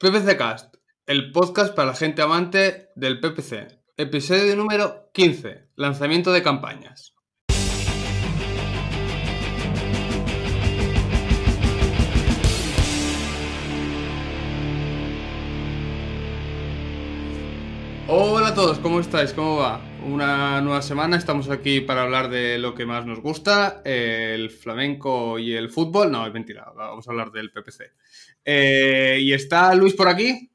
PPC Cast, el podcast para la gente amante del PPC. Episodio número 15, lanzamiento de campañas. Hola a todos, ¿cómo estáis? ¿Cómo va? Una nueva semana, estamos aquí para hablar de lo que más nos gusta, el flamenco y el fútbol. No, es mentira, vamos a hablar del PPC. Eh, ¿Y está Luis por aquí?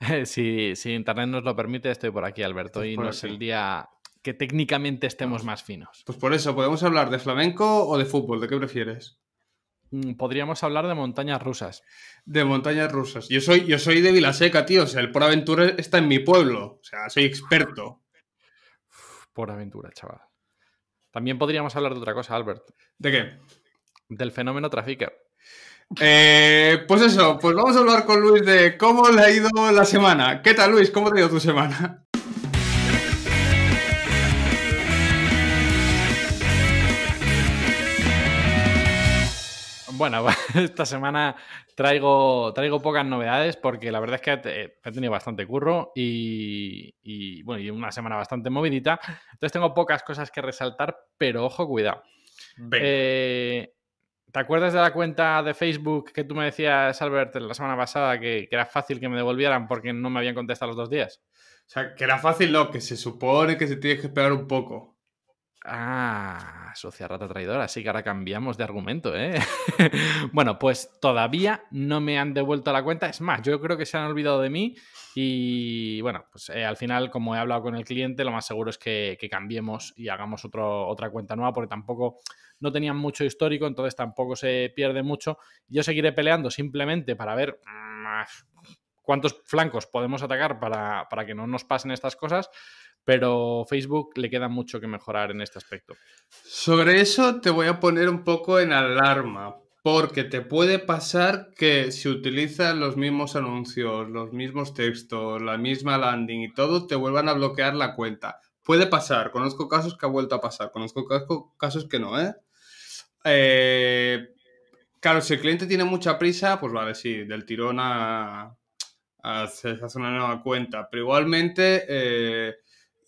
Sí, si Internet nos lo permite, estoy por aquí, Alberto, pues y no es el día que técnicamente estemos más finos. Pues por eso, ¿podemos hablar de flamenco o de fútbol? ¿De qué prefieres? Mm, podríamos hablar de montañas rusas. De montañas rusas. Yo soy, yo soy de Vilaseca, tío. O sea, el Por Aventura está en mi pueblo. O sea, soy experto por aventura, chaval. También podríamos hablar de otra cosa, Albert. ¿De qué? Del fenómeno tráfico. Eh, pues eso, pues vamos a hablar con Luis de cómo le ha ido la semana. ¿Qué tal, Luis? ¿Cómo te ha ido tu semana? Bueno, esta semana traigo, traigo pocas novedades porque la verdad es que he tenido bastante curro y, bueno, una semana bastante movidita. Entonces tengo pocas cosas que resaltar, pero ojo, cuidado. Eh, ¿Te acuerdas de la cuenta de Facebook que tú me decías, Albert, la semana pasada que, que era fácil que me devolvieran porque no me habían contestado los dos días? O sea, que era fácil, lo que se supone que se tiene que esperar un poco. Ah, socia rata traidora, así que ahora cambiamos de argumento, ¿eh? bueno, pues todavía no me han devuelto la cuenta. Es más, yo creo que se han olvidado de mí. Y bueno, pues eh, al final, como he hablado con el cliente, lo más seguro es que, cambiemos y hagamos otra cuenta nueva, porque tampoco no tenían mucho histórico, entonces tampoco se pierde mucho. Yo seguiré peleando simplemente para ver mm, cuántos flancos podemos atacar para, que no nos pasen estas cosas, pero Facebook le queda mucho que mejorar en este aspecto. Sobre eso te voy a poner un poco en alarma, porque te puede pasar que si utilizas los mismos anuncios, los mismos textos, la misma landing y todo, te vuelvan a bloquear la cuenta. Puede pasar, conozco casos que ha vuelto a pasar, conozco casos que no, ¿eh? eh claro, si el cliente tiene mucha prisa, pues vale, sí, del tirón a, se hace una nueva cuenta. Pero igualmente, eh,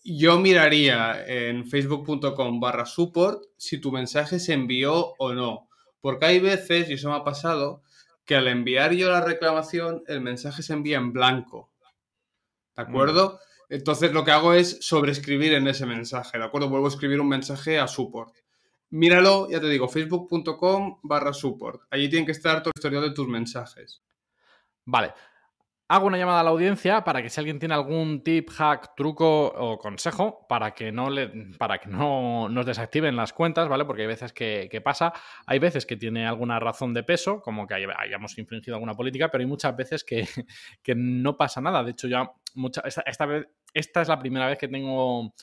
yo miraría en facebook.com barra support si tu mensaje se envió o no. Porque hay veces, y eso me ha pasado, que al enviar yo la reclamación, el mensaje se envía en blanco. ¿De mm. acuerdo? Entonces lo que hago es sobreescribir en ese mensaje, ¿de acuerdo? Vuelvo a escribir un mensaje a support. Míralo, ya te digo, facebook.com barra support. Allí tiene que estar tu historial de tus mensajes. Vale, Hago una llamada a la audiencia para que si alguien tiene algún tip, hack, truco o consejo para que no, le, para que no nos desactiven las cuentas, ¿vale? Porque hay veces que, pasa, hay veces que tiene alguna razón de peso, como que hayamos infringido alguna política, pero hay muchas veces que, que no pasa nada. De hecho, ya mucha, esta, vez, esta es la primera vez que tengo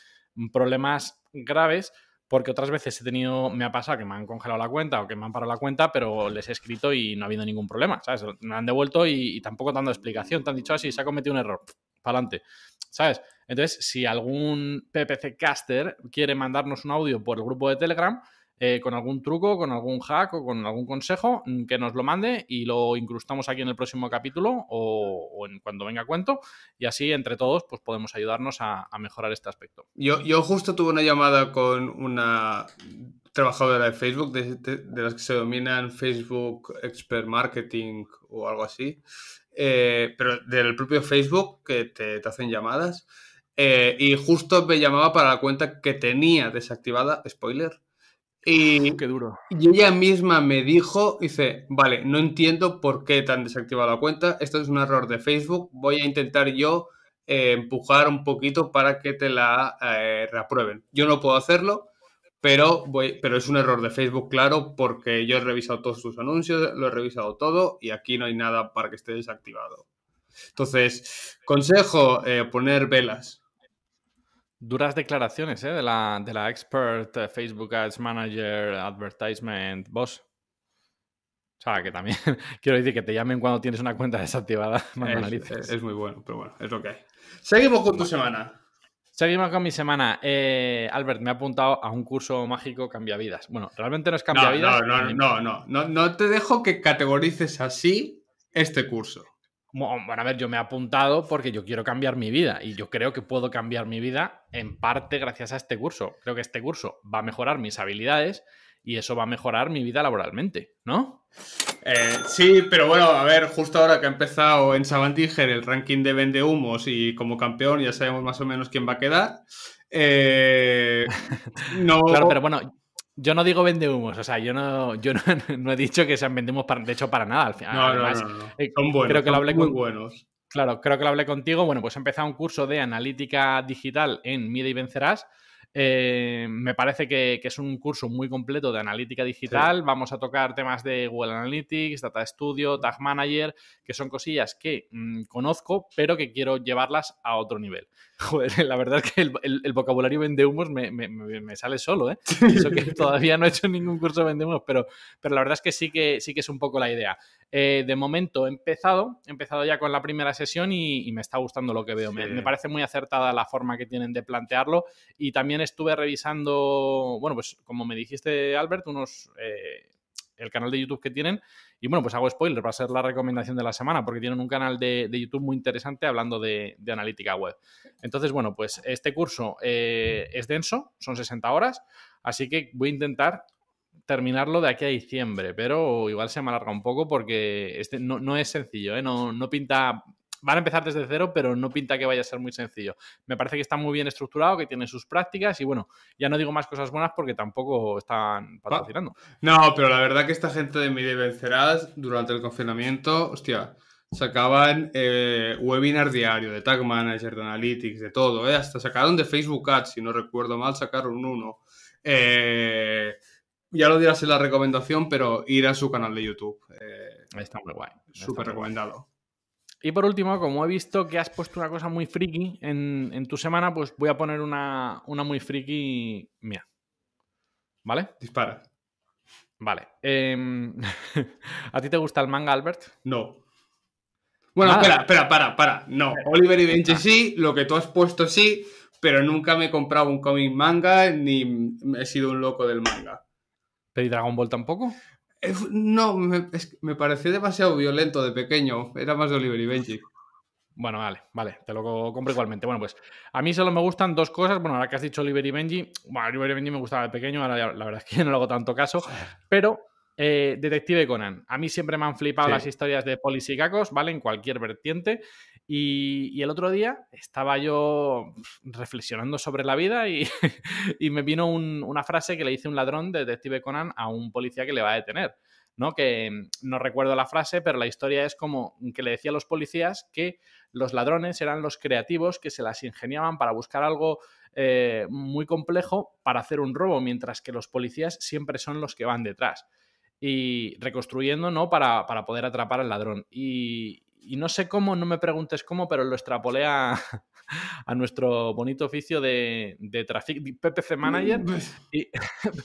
problemas graves porque otras veces he tenido, me ha pasado que me han congelado la cuenta o que me han parado la cuenta, pero les he escrito y no ha habido ningún problema, ¿sabes? Me han devuelto y, tampoco te han dado explicación, te han dicho así, ah, se ha cometido un error, para adelante, ¿sabes? Entonces, si algún PPC caster quiere mandarnos un audio por el grupo de Telegram, eh, con algún truco, con algún hack o con algún consejo, mm, que nos lo mande y lo incrustamos aquí en el próximo capítulo o, en cuando venga cuento. Y así entre todos pues podemos ayudarnos a, mejorar este aspecto. Yo, justo tuve una llamada con una trabajadora de Facebook, de, las que se dominan Facebook Expert Marketing o algo así, eh, pero del propio Facebook que te, hacen llamadas. Eh, y justo me llamaba para la cuenta que tenía desactivada, spoiler, Y, ella misma me dijo, dice, vale, no entiendo por qué tan han desactivado la cuenta, esto es un error de Facebook, voy a intentar yo eh, empujar un poquito para que te la eh, reaprueben. Yo no puedo hacerlo, pero, pero es un error de Facebook, claro, porque yo he revisado todos sus anuncios, lo he revisado todo y aquí no hay nada para que esté desactivado. Entonces, consejo, eh, poner velas. Duras declaraciones ¿eh? de, la, expert eh, Facebook Ads Manager Advertisement Boss. O sea, que también quiero decir que te llamen cuando tienes una cuenta desactivada. Es, muy bueno, pero bueno, es lo que hay. Seguimos con tu semana. Seguimos con mi semana. Eh, Albert, me ha apuntado a un curso mágico Cambia Vidas. Bueno, realmente no es Cambia Vidas. no, eh, no, no, no. No te dejo que categorices así este curso. Oh, bueno, a ver, yo me he apuntado porque yo quiero cambiar mi vida y yo creo que puedo cambiar mi vida en parte gracias a este curso. Creo que este curso va a mejorar mis habilidades y eso va a mejorar mi vida laboralmente, ¿no? Eh, sí, pero bueno, a ver, justo ahora que ha empezado en Sabantiger el ranking de vende humos y como campeón ya sabemos más o menos quién va a quedar. Eh, no. Claro, pero bueno, yo no digo humos, o sea, yo no, yo no, he dicho que sean vendemos para, de hecho, para nada. Al final, no, además, no, eh, Son buenos, muy buenos. Claro, creo que lo hablé contigo. Bueno, pues he empezado un curso de analítica digital en Mide y Vencerás. Eh, me parece que, es un curso muy completo de analítica digital. Vamos a tocar temas de Google Analytics, Data Studio, Tag Manager, que son cosillas que mm, conozco, pero que quiero llevarlas a otro nivel. Joder, la verdad es que el, vocabulario vendehumos me, me, sale solo, ¿eh? Eso que todavía no he hecho ningún curso de vendehumos, pero, pero la verdad es que sí que, sí que es un poco la idea. Eh, de momento he empezado, he empezado ya con la primera sesión y, me está gustando lo que veo. Me, parece muy acertada la forma que tienen de plantearlo y también estuve revisando, bueno, pues como me dijiste, Albert, unos... Eh, el canal de YouTube que tienen. Y bueno, pues hago spoiler, va a ser la recomendación de la semana, porque tienen un canal de, YouTube muy interesante hablando de, analítica web. Entonces, bueno, pues este curso eh, es denso, son 60 horas, así que voy a intentar terminarlo de aquí a diciembre, pero igual se me alarga un poco porque este no, es sencillo, ¿eh? no, no pinta van a empezar desde cero, pero no pinta que vaya a ser muy sencillo. Me parece que está muy bien estructurado, que tiene sus prácticas y bueno, ya no digo más cosas buenas porque tampoco están patrocinando. No, pero la verdad que esta gente de Media Vencerás durante el confinamiento, hostia, sacaban eh, webinar diario de Tag Manager, de Analytics, de todo, eh, hasta sacaron de Facebook Ads, si no recuerdo mal, sacaron uno. Eh, ya lo dirás en la recomendación, pero ir a su canal de YouTube. Eh, está muy guay. Súper recomendado. Y por último, como he visto que has puesto una cosa muy friki en, tu semana, pues voy a poner una, muy friki mía. ¿Vale? Dispara. Vale. Em, ¿A ti te gusta el manga, Albert? No. Bueno, espera, espera, para, para. No. Oliver y Benji ah. sí, lo que tú has puesto sí, pero nunca me he comprado un cómic manga ni he sido un loco del manga. ¿Pedí Dragon Ball tampoco? No, me, pareció demasiado violento de pequeño. Era más de Oliver y Benji. Bueno, vale, vale, te lo compro igualmente. Bueno, pues a mí solo me gustan dos cosas. Bueno, ahora que has dicho Oliver y Benji, bueno, Oliver y Benji me gustaba de pequeño, ahora la verdad es que no le hago tanto caso. Pero eh, Detective Conan, a mí siempre me han flipado las historias de polis y cacos, ¿vale? En cualquier vertiente. Y, el otro día estaba yo reflexionando sobre la vida y, me vino una frase que le dice un ladrón de Detective Conan a un policía que le va a detener. ¿no? Que no recuerdo la frase, pero la historia es como que le decía a los policías que los ladrones eran los creativos que se las ingeniaban para buscar algo eh, muy complejo para hacer un robo, mientras que los policías siempre son los que van detrás y reconstruyendo, ¿no? Para, para poder atrapar al ladrón. Y, y no sé cómo, no me preguntes cómo, pero lo extrapolé a, nuestro bonito oficio de, de PPC Manager. Pues y,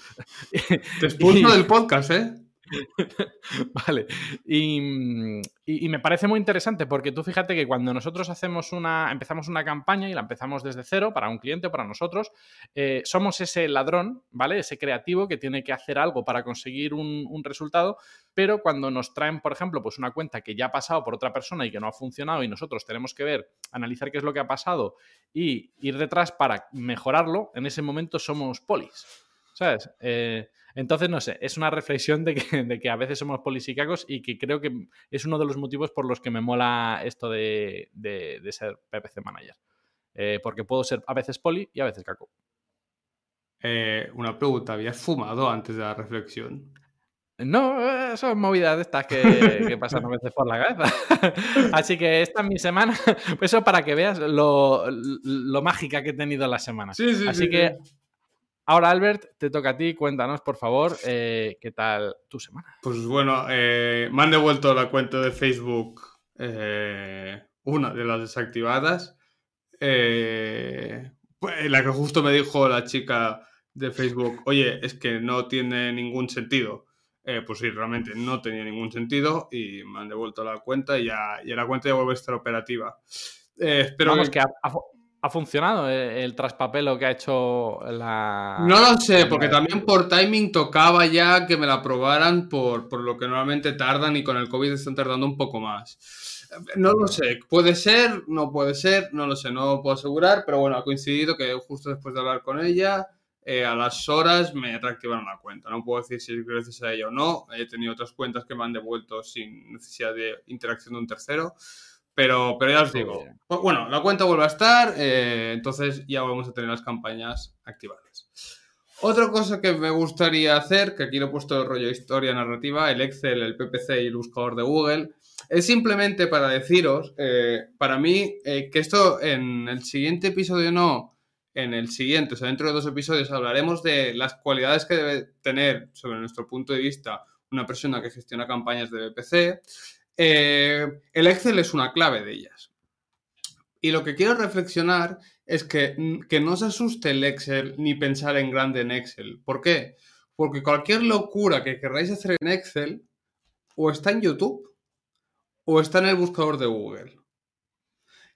Te expulso del podcast, ¿eh? vale. Mm, y, me parece muy interesante porque tú fíjate que cuando nosotros hacemos una, empezamos una campaña y la empezamos desde cero para un cliente o para nosotros, eh, somos ese ladrón, ¿vale? Ese creativo que tiene que hacer algo para conseguir un, resultado, pero cuando nos traen, por ejemplo, pues una cuenta que ya ha pasado por otra persona y que no ha funcionado y nosotros tenemos que ver, analizar qué es lo que ha pasado y ir detrás para mejorarlo, en ese momento somos polis. ¿Sabes? Eh, entonces, no sé, es una reflexión de que, a veces somos polisicacos y que creo que es uno de los motivos por los que me mola esto de, ser PPC manager. Eh, porque puedo ser a veces poli y a veces caco. Eh, una pregunta, ¿habías fumado antes de la reflexión? No, son movidas estas que, pasan a veces por la cabeza. Así que esta es mi semana. Eso para que veas lo, mágica que he tenido la semana. Sí, sí, Así que Ahora, Albert, te toca a ti. Cuéntanos, por favor, eh, qué tal tu semana. Pues bueno, eh, me han devuelto la cuenta de Facebook, eh, una de las desactivadas. Pues, la que justo me dijo la chica de Facebook, oye, es que no tiene ningún sentido. pues sí, realmente no tenía ningún sentido y me han devuelto la cuenta y ya, la cuenta ya vuelve a estar operativa. espero que, ¿Ha funcionado eh, el, traspapelo que ha hecho la.? No lo sé, porque también por timing tocaba ya que me la aprobaran por, lo que normalmente tardan y con el COVID están tardando un poco más. No lo sé, puede ser, no puede ser, no lo sé, no lo puedo asegurar, pero bueno, ha coincidido que justo después de hablar con ella, eh, a las horas me reactivaron la cuenta. No puedo decir si gracias a ella o no. He tenido otras cuentas que me han devuelto sin necesidad de interacción de un tercero. Pero, pero ya os digo, bueno, la cuenta vuelve a estar, eh, entonces ya vamos a tener las campañas activadas. Otra cosa que me gustaría hacer, que aquí lo he puesto el rollo historia narrativa, el Excel, el PPC y el buscador de Google, es simplemente para deciros, eh, para mí, eh, que esto en el siguiente episodio no, en el siguiente, o sea, dentro de dos episodios hablaremos de las cualidades que debe tener, sobre nuestro punto de vista, una persona que gestiona campañas de PPC eh, el Excel es una clave de ellas. Y lo que quiero reflexionar es que, mm, que no se asuste el Excel ni pensar en grande en Excel. ¿Por qué? Porque cualquier locura que queráis hacer en Excel o está en YouTube o está en el buscador de Google.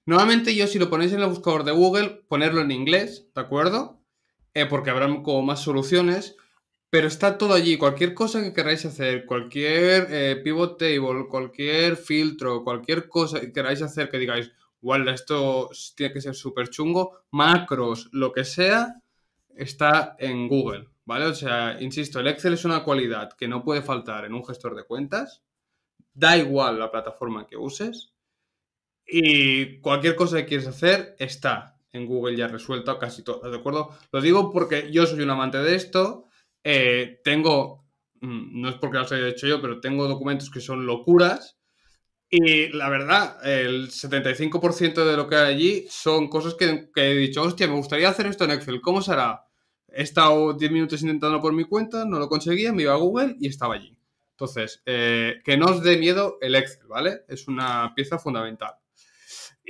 Nuevamente yo si lo ponéis en el buscador de Google, ponerlo en inglés, ¿de acuerdo? Eh, porque habrá como más soluciones, pero está todo allí. Cualquier cosa que queráis hacer, cualquier eh, pivot table, cualquier filtro, cualquier cosa que queráis hacer que digáis, guarda, esto tiene que ser súper chungo, macros, lo que sea, está en Google, ¿vale? O sea, insisto, el Excel es una cualidad que no puede faltar en un gestor de cuentas. Da igual la plataforma que uses. Y cualquier cosa que quieras hacer está en Google ya resuelta, casi todo, ¿de acuerdo? Lo digo porque yo soy un amante de esto eh, tengo, mm, no es porque lo haya hecho yo, pero tengo documentos que son locuras. Y la verdad, el 75% de lo que hay allí son cosas que, he dicho, hostia, me gustaría hacer esto en Excel, ¿cómo será? He estado 10 minutos intentando por mi cuenta, no lo conseguía, me iba a Google y estaba allí. Entonces, eh, que no os dé miedo el Excel, ¿vale? Es una pieza fundamental.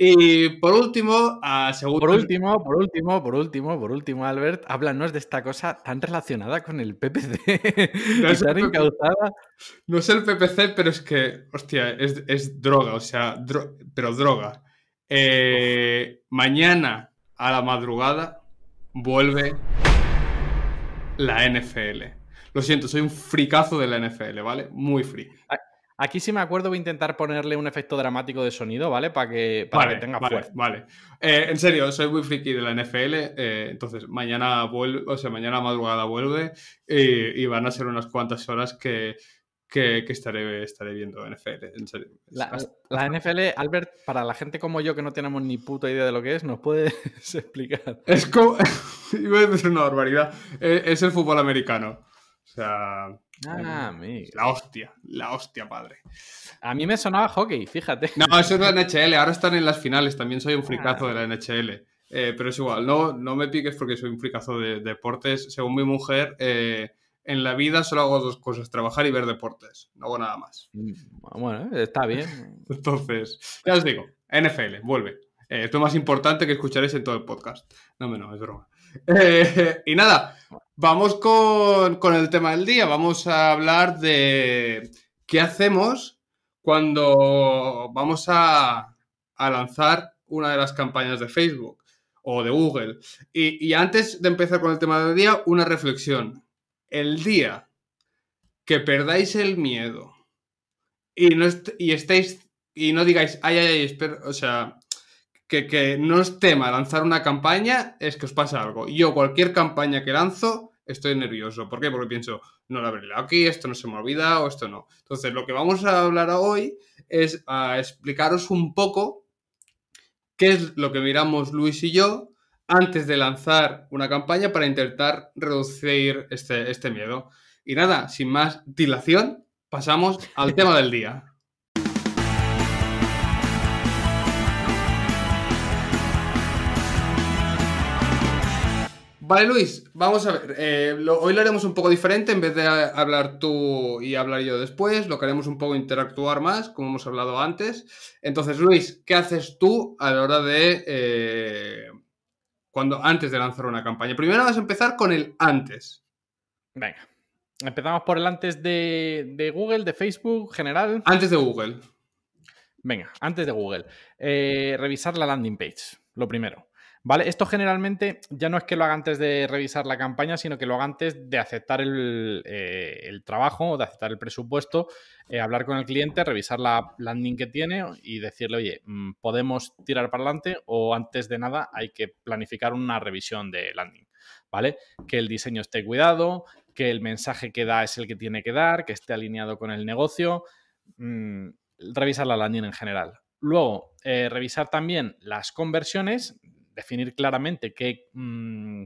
Y por último, a Por último, por último, por último, por último, Albert, háblanos de esta cosa tan relacionada con el PPC. No, es, el PPC, pero es que, hostia, es, droga, o sea, pero droga. Eh, mañana a la madrugada vuelve la NFL. Lo siento, soy un fricazo de la NFL, ¿vale? Muy free. Ah, Aquí sí me acuerdo, voy a intentar ponerle un efecto dramático de sonido, ¿vale? Para que, tenga fuerza. Vale. Eh, en serio, soy muy friki de la NFL. Eh, entonces, mañana vuelve, o sea, mañana madrugada vuelve y, van a ser unas cuantas horas que, estaré, estaré viendo NFL. La, NFL, Albert, para la gente como yo que no tenemos ni puta idea de lo que es, ¿nos puedes explicar? Es como. Iba a decir una barbaridad. Eh, es, el fútbol americano. O sea. Ah, la hostia, la hostia, padre. A mí me sonaba hockey, fíjate. No, eso es la NHL, ahora están en las finales, también soy un ah. fricazo de la NHL. Eh, pero es igual, no, no me piques porque soy un fricazo de, deportes. Según mi mujer, eh, en la vida solo hago dos cosas, trabajar y ver deportes. No hago nada más. Mm, bueno, está bien. Entonces, ya os digo, NFL, vuelve. Eh, es esto más importante que escucharéis en todo el podcast. No, no, es broma. Eh, y nada, vamos con, el tema del día. Vamos a hablar de qué hacemos cuando vamos a, lanzar una de las campañas de Facebook o de Google. Y, antes de empezar con el tema del día, una reflexión. El día que perdáis el miedo y no, y estéis y no digáis, ay, ay, ay, o sea, que, no es tema lanzar una campaña, es que os pasa algo. Yo cualquier campaña que lanzo, estoy nervioso. ¿Por qué? Porque pienso, no la habré aquí, esto no se me ha olvidado, esto no. Entonces, lo que vamos a hablar hoy es a explicaros un poco qué es lo que miramos Luis y yo antes de lanzar una campaña para intentar reducir este, este miedo. Y nada, sin más dilación, pasamos al tema del día. Vale, Luis, vamos a ver. Eh, hoy lo haremos un poco diferente. En vez de hablar tú y hablar yo después, lo queremos haremos un poco interactuar más, como hemos hablado antes. Entonces, Luis, ¿qué haces tú a la hora de. Eh, cuando antes de lanzar una campaña? Primero vas a empezar con el antes. Venga. Empezamos por el antes de, de Google, de Facebook, general. Antes de Google. Venga, antes de Google. Eh, revisar la landing page, lo primero. Esto generalmente ya no es que lo haga antes de revisar la campaña, sino que lo haga antes de aceptar el, eh, trabajo o de aceptar el presupuesto, eh, hablar con el cliente, revisar la landing que tiene y decirle, oye, mm, ¿podemos tirar para adelante? O antes de nada hay que planificar una revisión de landing. ¿Vale? Que el diseño esté cuidado, que el mensaje que da es el que tiene que dar, que esté alineado con el negocio, mm, revisar la landing en general. Luego, eh, revisar también las conversiones, definir claramente qué, mm,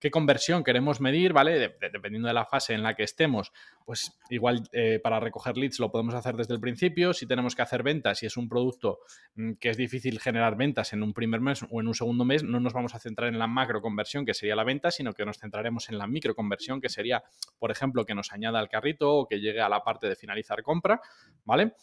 qué conversión queremos medir, ¿vale? dependiendo de la fase en la que estemos, pues igual eh, para recoger leads lo podemos hacer desde el principio. Si tenemos que hacer ventas y es un producto mm, que es difícil generar ventas en un primer mes o en un segundo mes, no nos vamos a centrar en la macro conversión, que sería la venta, sino que nos centraremos en la micro conversión, que sería, por ejemplo, que nos añada al carrito o que llegue a la parte de finalizar compra, ¿vale?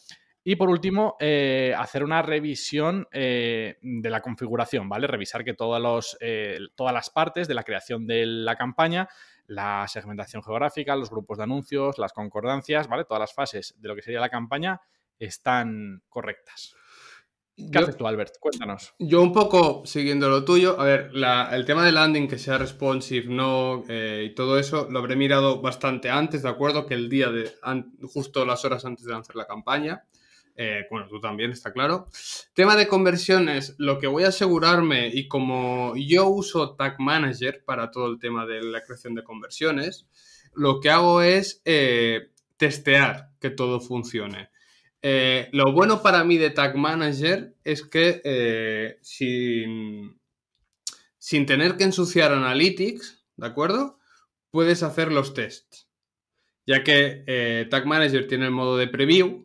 Y por último, eh, hacer una revisión eh, de la configuración, ¿vale? Revisar que eh, todas las partes de la creación de la campaña, la segmentación geográfica, los grupos de anuncios, las concordancias, ¿vale? Todas las fases de lo que sería la campaña están correctas. ¿Qué haces tú, Albert? Cuéntanos. Yo un poco siguiendo lo tuyo, a ver, el tema de landing que sea responsive, no, y todo eso, lo habré mirado bastante antes, ¿de acuerdo? Que el día de, justo las horas antes de lanzar la campaña. Eh, bueno, tú también, está claro. Tema de conversiones, lo que voy a asegurarme y como yo uso Tag Manager para todo el tema de la creación de conversiones, lo que hago es eh, testear que todo funcione. Eh, lo bueno para mí de Tag Manager es que sin, sin tener que ensuciar Analytics, ¿de acuerdo? Puedes hacer los tests. Ya que Tag Manager tiene el modo de preview,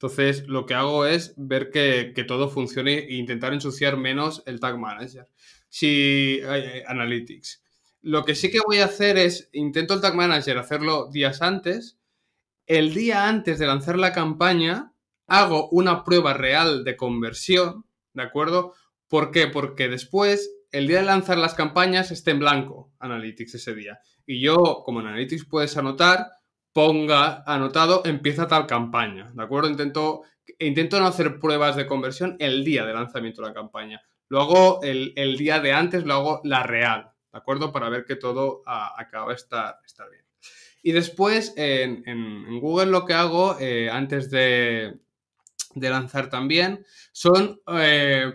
entonces, lo que hago es ver que, todo funcione e intentar ensuciar menos el Tag Manager. Si Analytics. Lo que sí que voy a hacer es, intento el Tag Manager hacerlo días antes. El día antes de lanzar la campaña, hago una prueba real de conversión, ¿de acuerdo? ¿Por qué? Porque después, el día de lanzar las campañas, está en blanco Analytics ese día. Y yo, como Analytics puedes anotar, ponga anotado, empieza tal campaña, ¿de acuerdo? Intento, intento no hacer pruebas de conversión el día de lanzamiento de la campaña. Lo hago el, día de antes, lo hago la real, ¿de acuerdo? Para ver que todo ah, acaba de estar, bien. Y después en, Google lo que hago eh, antes de, lanzar también son eh,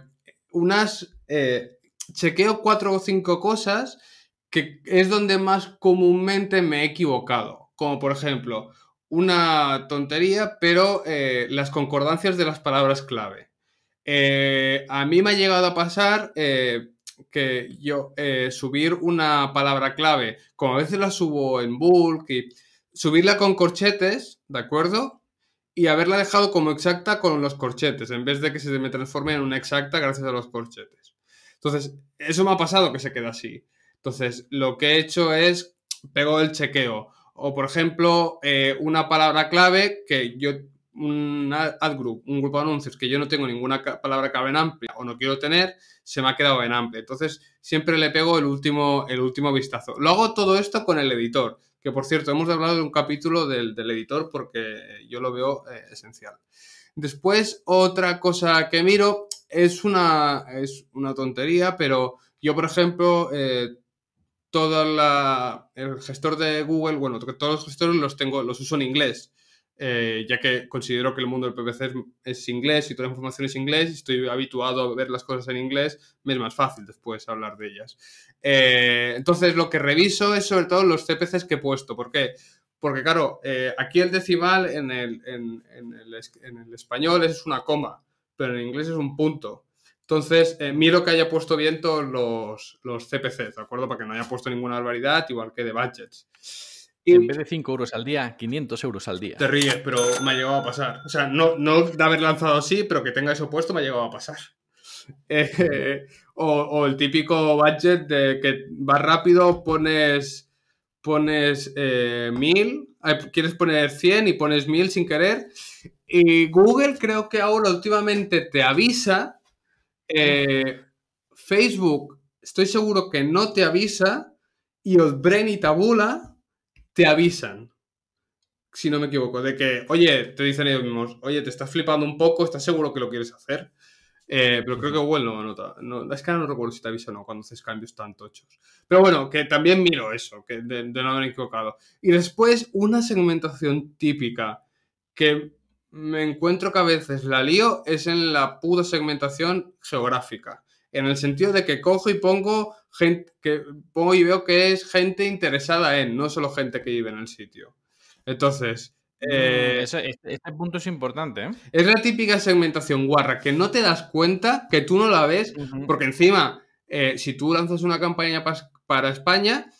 unas... Eh, chequeo cuatro o cinco cosas que es donde más comúnmente me he equivocado como por ejemplo una tontería, pero eh, las concordancias de las palabras clave. Eh, a mí me ha llegado a pasar eh, que yo subir una palabra clave, como a veces la subo en bulk, y subirla con corchetes, ¿de acuerdo? Y haberla dejado como exacta con los corchetes, en vez de que se me transforme en una exacta gracias a los corchetes. Entonces, eso me ha pasado que se queda así. Entonces, lo que he hecho es, pego el chequeo o, por ejemplo, eh, una palabra clave que yo, un ad group, un grupo de anuncios que yo no tengo ninguna palabra clave en amplia o no quiero tener, se me ha quedado en amplia. Entonces, siempre le pego el último, el último vistazo. Lo hago todo esto con el editor, que por cierto, hemos hablado de un capítulo del, editor porque yo lo veo eh, esencial. Después, otra cosa que miro es una, es una tontería, pero yo, por ejemplo, eh, todo el gestor de Google, bueno, todos los gestores los tengo, los uso en inglés, eh, ya que considero que el mundo del PPC es, inglés y toda la información es inglés, y estoy habituado a ver las cosas en inglés, me es más fácil después hablar de ellas. Eh, entonces, lo que reviso es sobre todo los CPCs que he puesto. ¿Por qué? Porque, claro, eh, aquí el decimal en el, en, en el español es una coma, pero en inglés es un punto. Entonces, eh, miro que haya puesto bien todos los, los ¿de acuerdo? Para que no haya puesto ninguna barbaridad, igual que de budgets. En vez de 5 euros al día, 500 euros al día. Te ríes, pero me ha llegado a pasar. O sea, no, no de haber lanzado así, pero que tenga eso puesto me ha llegado a pasar. Eh, o, el típico budget de que vas rápido, pones pones eh, 1000, eh, quieres poner 100 y pones 1000 sin querer. Y Google creo que ahora últimamente te avisa eh, Facebook, estoy seguro que no te avisa y Osbren y Tabula te avisan, si no me equivoco, de que, oye, te dicen ellos mismos, oye, te estás flipando un poco, estás seguro que lo quieres hacer. Eh, pero creo que Google no anota. No, es que no recuerdo si te avisa o no cuando haces cambios tan tochos. Pero bueno, que también miro eso, que de, no haber equivocado. Y después, una segmentación típica que me encuentro que a veces la lío es en la puta segmentación geográfica. En el sentido de que cojo y pongo gente que pongo y veo que es gente interesada en, no solo gente que vive en el sitio. Entonces. Mm, eh, este, este, punto es importante. ¿eh? Es la típica segmentación guarra, que no te das cuenta, que tú no la ves, porque encima, eh, si tú lanzas una campaña para España,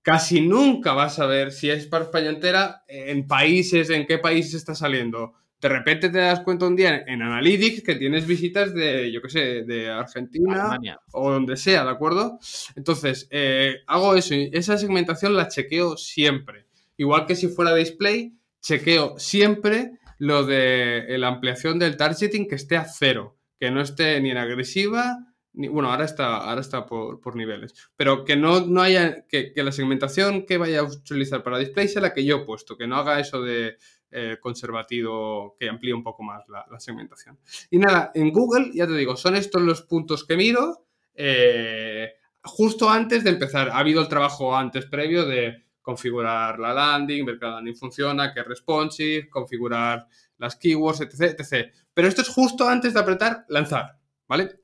casi nunca vas a ver si es para España entera en países, en qué país está saliendo de repente te das cuenta un día en Analytics que tienes visitas de, yo qué sé, de Argentina o donde sea, ¿de acuerdo? Entonces, eh, hago eso esa segmentación la chequeo siempre. Igual que si fuera display, chequeo siempre lo de eh, la ampliación del targeting que esté a cero, que no esté ni en agresiva, bueno, ahora está, ahora está por, niveles, pero que no, no haya, que la segmentación que vaya a utilizar para display sea la que yo he puesto, que no haga eso de eh, conservativo que amplíe un poco más la, segmentación. Y nada, en Google, ya te digo, son estos los puntos que miro. Eh, justo antes de empezar, ha habido el trabajo antes previo de configurar la landing, ver que la landing funciona, que es responsive, configurar las keywords, etc, Pero esto es justo antes de apretar lanzar, ¿vale?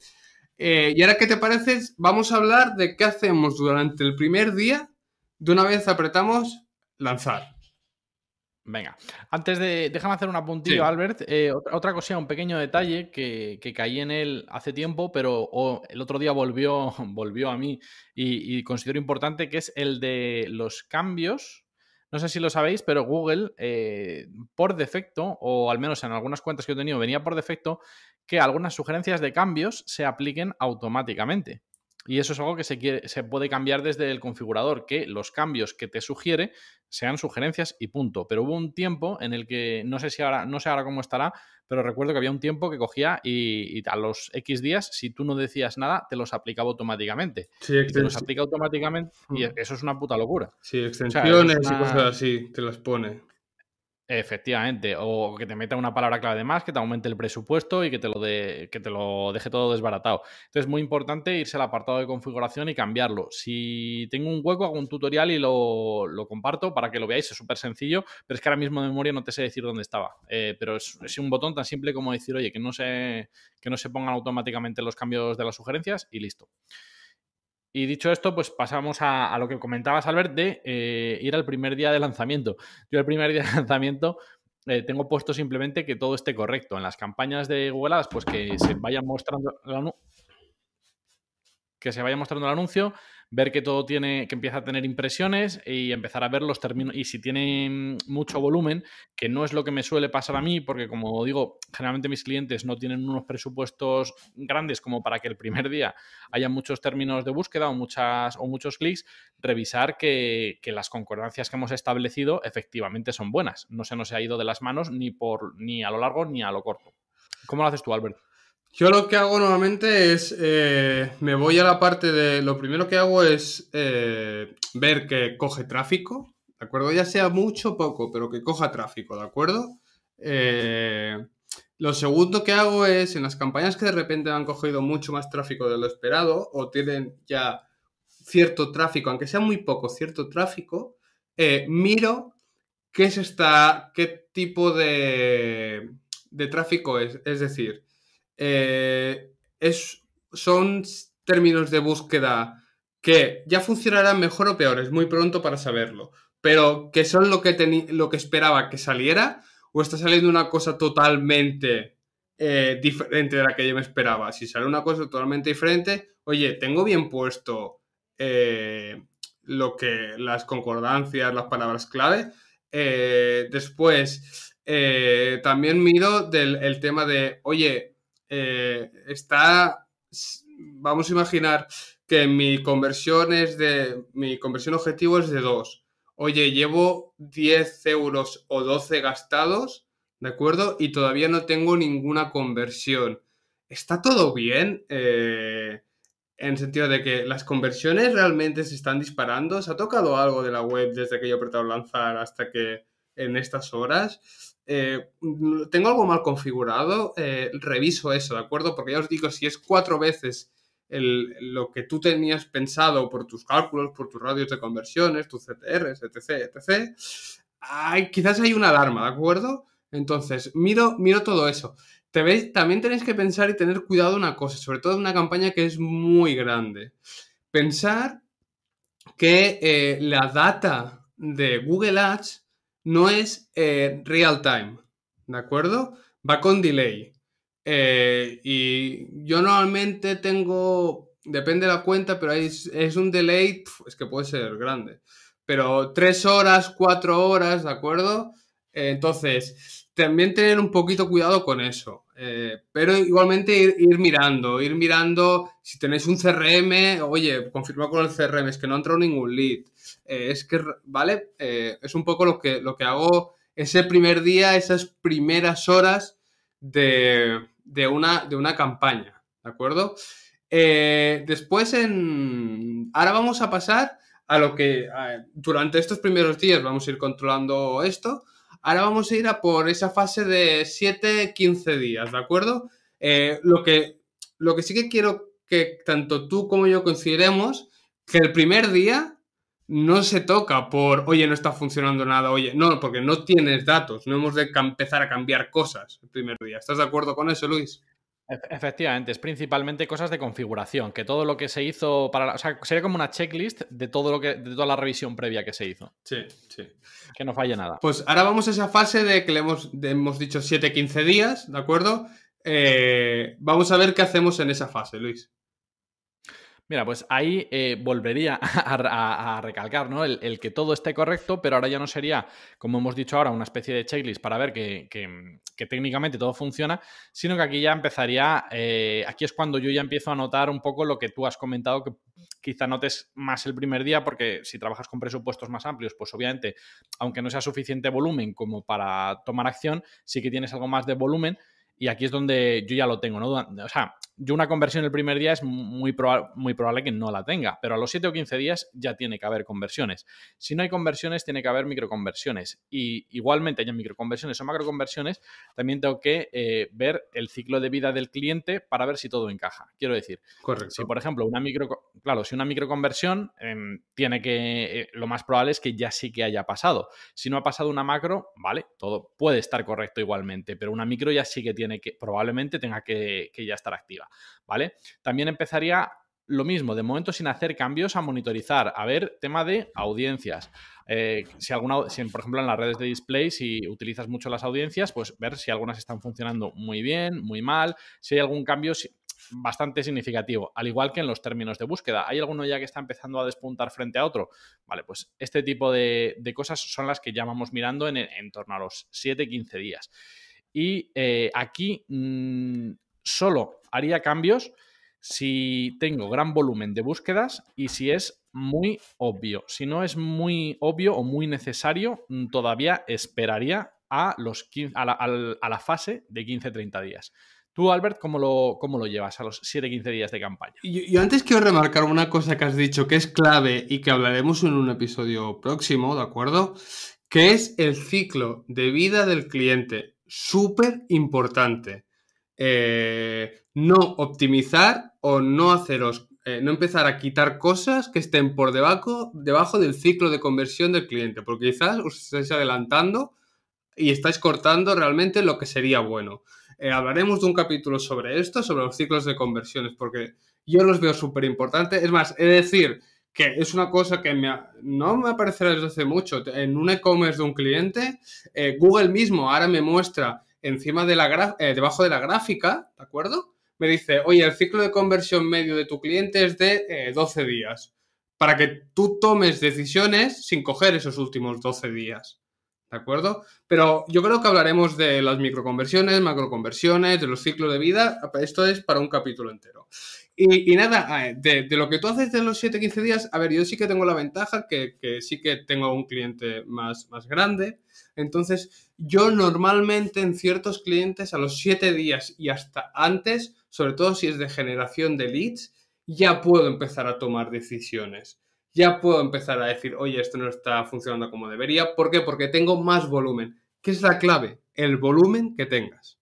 Eh, y ahora, ¿qué te parece? Vamos a hablar de qué hacemos durante el primer día de una vez apretamos lanzar. Venga, antes de. Déjame hacer un apuntillo, Albert. Eh, otra, cosa, un pequeño detalle que, caí en él hace tiempo, pero el otro día volvió, volvió a mí y, considero importante, que es el de los cambios. No sé si lo sabéis, pero Google, eh, por defecto, o al menos en algunas cuentas que he tenido, venía por defecto que algunas sugerencias de cambios se apliquen automáticamente. Y eso es algo que se, se puede cambiar desde el configurador, que los cambios que te sugiere sean sugerencias y punto. Pero hubo un tiempo en el que, no sé si ahora, no sé ahora cómo estará, pero recuerdo que había un tiempo que cogía y, a los X días, si tú no decías nada, te los aplicaba automáticamente. Sí, te los aplica automáticamente y mm. eso es una puta locura. Sí, extensiones y cosas así, te las pone. Efectivamente, o que te meta una palabra clave de más, que te aumente el presupuesto y que te lo, que te lo deje todo desbaratado. Entonces, es muy importante irse al apartado de configuración y cambiarlo. Si tengo un hueco, hago un tutorial y lo, comparto para que lo veáis, es súper sencillo, pero es que ahora mismo de memoria no te sé decir dónde estaba. Eh, pero es, es, un botón tan simple como decir, oye, que no, se, que no se pongan automáticamente los cambios de las sugerencias y listo. Y dicho esto, pues pasamos a, lo que comentabas, Albert, de eh, ir al primer día de lanzamiento. Yo el primer día de lanzamiento eh, tengo puesto simplemente que todo esté correcto. En las campañas de Google Ads, pues que se vaya mostrando que se vaya mostrando el anuncio, ver que todo tiene, que empieza a tener impresiones y empezar a ver los términos. Y si tiene mm, mucho volumen, que no es lo que me suele pasar a mí, porque como digo, generalmente mis clientes no tienen unos presupuestos grandes como para que el primer día haya muchos términos de búsqueda o, muchas, o muchos clics, revisar que, que las concordancias que hemos establecido efectivamente son buenas. No se nos ha ido de las manos ni, por, ni a lo largo ni a lo corto. ¿Cómo lo haces tú, Albert? Yo lo que hago nuevamente es, eh, me voy a la parte de, lo primero que hago es eh, ver que coge tráfico, ¿de acuerdo? Ya sea mucho o poco, pero que coja tráfico, ¿de acuerdo? Eh, lo segundo que hago es, en las campañas que de repente han cogido mucho más tráfico de lo esperado o tienen ya cierto tráfico, aunque sea muy poco, cierto tráfico, miro qué, es esta, qué tipo de, de tráfico es, es decir, eh, es, son términos de búsqueda que ya funcionarán mejor o peor, es muy pronto para saberlo, pero que son lo que, lo que esperaba que saliera o está saliendo una cosa totalmente eh, diferente de la que yo me esperaba. Si sale una cosa totalmente diferente, oye, tengo bien puesto eh, lo que las concordancias, las palabras clave. después, también miro del el tema de, oye, eh, está, vamos a imaginar que mi conversión es de, mi conversión objetivo es de 2. Oye, llevo 10 euros o 12 gastados, ¿de acuerdo? Y todavía no tengo ninguna conversión. ¿Está todo bien? Eh, en el sentido de que las conversiones realmente se están disparando. ¿Se ha tocado algo de la web desde que yo he apretado lanzar hasta que en estas horas? Eh, mm, tengo algo mal configurado, eh, reviso eso, ¿de acuerdo? Porque ya os digo, si es cuatro veces lo que tú tenías pensado por tus cálculos, por tus radios de conversiones, tus CTRs, etc., etc., hay, quizás hay una alarma, ¿de acuerdo? Entonces, miro, miro todo eso. también tenéis que pensar y tener cuidado una cosa, sobre todo en una campaña que es muy grande. Pensar que eh, la data de Google Ads no es eh, real time, ¿de acuerdo? Va con delay. Eh, y yo normalmente tengo, depende de la cuenta, pero es un delay, es que puede ser grande, pero tres horas, cuatro horas, ¿de acuerdo? entonces, también tener un poquito cuidado con eso. Eh, pero igualmente ir, mirando, ir mirando si tenéis un CRM, oye, confirma con el CRM, es que no entrado ningún lead. Eh, es que, ¿vale? Eh, es un poco lo que, lo que hago ese primer día, esas primeras horas de, una, de una campaña, ¿de acuerdo? después, en, ahora vamos a pasar a lo que durante estos primeros días vamos a ir controlando esto Ahora vamos a ir a por esa fase de 7-15 días, ¿de acuerdo? Eh, lo, que, lo que sí que quiero que tanto tú como yo consideremos que el primer día no se toca por, oye, no está funcionando nada, oye, no, porque no tienes datos, no hemos de empezar a cambiar cosas el primer día. ¿Estás de acuerdo con eso, Luis? Efectivamente, es principalmente cosas de configuración, que todo lo que se hizo para, o sea, sería como una checklist de todo lo que de toda la revisión previa que se hizo. Sí, sí. Que no falle nada. Pues ahora vamos a esa fase de que le hemos, hemos dicho 7-15 días, ¿de acuerdo? Eh, vamos a ver qué hacemos en esa fase, Luis. Mira, pues ahí eh, volvería a, recalcar ¿no? El, que todo esté correcto, pero ahora ya no sería, como hemos dicho ahora, una especie de checklist para ver que, mm, técnicamente todo funciona, sino que aquí ya empezaría, eh, aquí es cuando yo ya empiezo a notar un poco lo que tú has comentado, que quizá notes más el primer día, porque si trabajas con presupuestos más amplios, pues obviamente, aunque no sea suficiente volumen como para tomar acción, sí que tienes algo más de volumen. Y aquí es donde yo ya lo tengo, ¿no? O sea, yo una conversión el primer día es muy, muy probable que no la tenga, pero a los 7 o 15 días ya tiene que haber conversiones. Si no hay conversiones, tiene que haber microconversiones. Y igualmente hay microconversiones o macroconversiones, también tengo que eh, ver el ciclo de vida del cliente para ver si todo encaja. Quiero decir, Correcto. si por ejemplo una micro, claro, si una microconversión em, tiene que, eh, lo más probable es que ya sí que haya pasado. Si no ha pasado una macro, vale, todo puede estar correcto igualmente, pero una micro ya sí que tiene que, probablemente tenga que, que ya estar activa. ¿vale? También empezaría lo mismo, de momento sin hacer cambios, a monitorizar, a ver tema de audiencias. Eh, si alguna, por ejemplo en las redes de display, si utilizas mucho las audiencias, pues ver si algunas están funcionando muy bien, muy mal, si hay algún cambio bastante significativo, al igual que en los términos de búsqueda. ¿Hay alguno ya que está empezando a despuntar frente a otro? Vale, pues este tipo de, cosas son las que ya vamos mirando en, torno a los 7-15 días. Y eh, aquí mm, solo haría cambios si tengo gran volumen de búsquedas y si es muy obvio. Si no es muy obvio o muy necesario, mm, todavía esperaría a, los a, la, fase de 15-30 días. Tú, Albert, ¿cómo lo, lo llevas a los 7-15 días de campaña? Y yo, antes quiero remarcar una cosa que has dicho que es clave y que hablaremos en un episodio próximo, ¿de acuerdo? Que es el ciclo de vida del cliente. Súper importante. Eh, no optimizar o no haceros, eh, no empezar a quitar cosas que estén por debajo, debajo del ciclo de conversión del cliente, porque quizás os estáis adelantando y estáis cortando realmente lo que sería bueno. Eh, hablaremos de un capítulo sobre esto, sobre los ciclos de conversiones, porque yo los veo súper importantes. Es más, he decir que es una cosa que me no me aparecerá desde hace mucho. En un e-commerce de un cliente, Google mismo ahora me muestra encima de la eh, debajo de la gráfica, ¿de acuerdo? Me dice, oye, el ciclo de conversión medio de tu cliente es de 12 eh, días, para que tú tomes decisiones sin coger esos últimos 12 días. ¿De acuerdo? Pero yo creo que hablaremos de las microconversiones, macroconversiones, de los ciclos de vida. Esto es para un capítulo entero. Y, nada, eh, de, lo que tú haces de los 7-15 días, a ver, yo sí que tengo la ventaja que, sí que tengo un cliente más, más grande. Entonces, yo normalmente en ciertos clientes a los 7 días y hasta antes, sobre todo si es de generación de leads, ya puedo empezar a tomar decisiones. Ya puedo empezar a decir, oye, esto no está funcionando como debería. ¿Por qué? Porque tengo más volumen. ¿Qué es la clave? El volumen que tengas.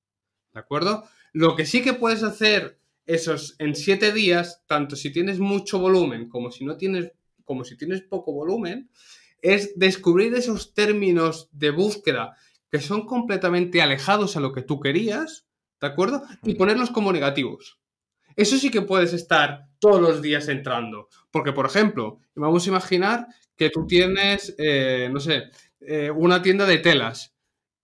¿De acuerdo? Lo que sí que puedes hacer esos en 7 días, tanto si tienes mucho volumen como si no tienes, como si tienes poco volumen, es descubrir esos términos de búsqueda que son completamente alejados a lo que tú querías, ¿de acuerdo? Y ponerlos como negativos. Eso sí que puedes estar todos los días entrando. Porque, por ejemplo, vamos a imaginar que tú tienes, eh, no sé, eh, una tienda de telas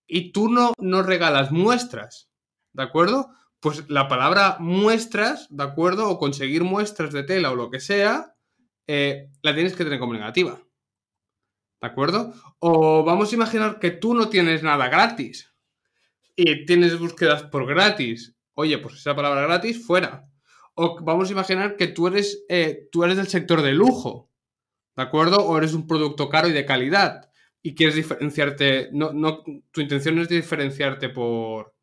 y tú no, no regalas muestras, ¿de acuerdo? Pues la palabra muestras, ¿de acuerdo? O conseguir muestras de tela o lo que sea, eh, la tienes que tener como negativa. ¿De acuerdo? O vamos a imaginar que tú no tienes nada gratis y tienes búsquedas por gratis. Oye, pues esa palabra gratis, fuera. O vamos a imaginar que tú eres, eh, tú eres del sector de lujo, ¿de acuerdo? O eres un producto caro y de calidad y quieres diferenciarte, no, no, tu intención es diferenciarte por,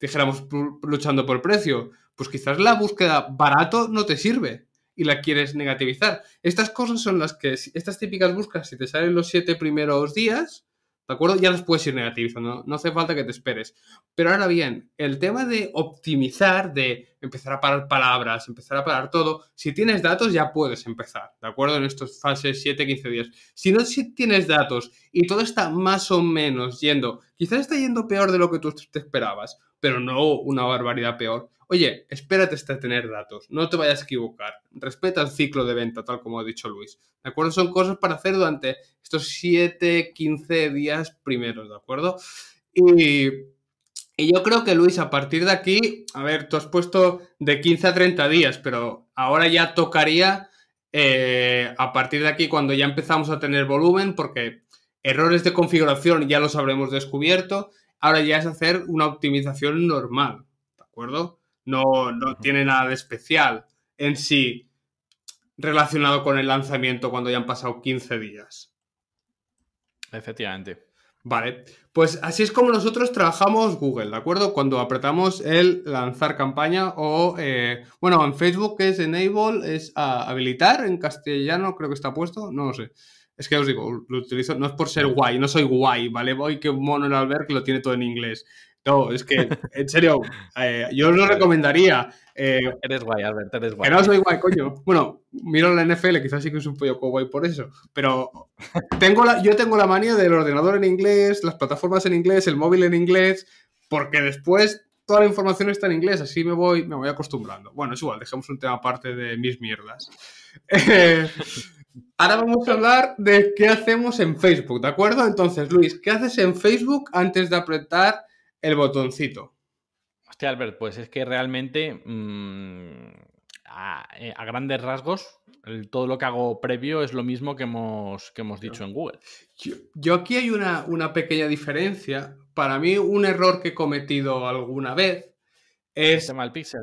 dijéramos, luchando por precio. Pues quizás la búsqueda barato no te sirve y la quieres negativizar. Estas cosas son las que, estas típicas buscas, si te salen los siete primeros días, ¿de acuerdo? Ya las puedes ir negativizando, no, no hace falta que te esperes. Pero ahora bien, el tema de optimizar, de empezar a parar palabras, empezar a parar todo, si tienes datos ya puedes empezar, ¿de acuerdo? En estos fases 7, 15 días. Si no si tienes datos y todo está más o menos yendo, quizás está yendo peor de lo que tú te esperabas, pero no una barbaridad peor. Oye, espérate hasta tener datos, no te vayas a equivocar, respeta el ciclo de venta, tal como ha dicho Luis. ¿De acuerdo? Son cosas para hacer durante estos 7, 15 días primeros, ¿de acuerdo? Y, yo creo que Luis, a partir de aquí, a ver, tú has puesto de 15 a 30 días, pero ahora ya tocaría eh, a partir de aquí cuando ya empezamos a tener volumen, porque errores de configuración ya los habremos descubierto, ahora ya es hacer una optimización normal, ¿de acuerdo? no, tiene nada de especial en sí relacionado con el lanzamiento cuando ya han pasado 15 días. Efectivamente. Vale, pues así es como nosotros trabajamos Google, ¿de acuerdo? Cuando apretamos el lanzar campaña o, eh, bueno, en Facebook es enable, es ah, habilitar, en castellano creo que está puesto, no lo sé. Es que os digo, lo utilizo, no es por ser guay, no soy guay, ¿vale? Voy que mono el Albert que lo tiene todo en inglés. No, es que, en serio, eh, yo no recomendaría. Eh, eres guay, Albert, eres guay. Que no soy guay, coño. Bueno, miro la NFL, quizás sí que es un pollo guay por eso. Pero tengo la, yo tengo la manía del ordenador en inglés, las plataformas en inglés, el móvil en inglés, porque después toda la información está en inglés, así me voy, me voy acostumbrando. Bueno, es igual, dejemos un tema aparte de mis mierdas. Eh, ahora vamos a hablar de qué hacemos en Facebook, ¿de acuerdo? Entonces, Luis, ¿qué haces en Facebook antes de apretar el botoncito. Hostia, Albert, pues es que realmente mm, eh, a, grandes rasgos todo lo que hago previo es lo mismo que hemos, que hemos dicho en Google. Yo, aquí hay una, una pequeña diferencia. Para mí un error que he cometido alguna vez es... ¿Se llama pixel.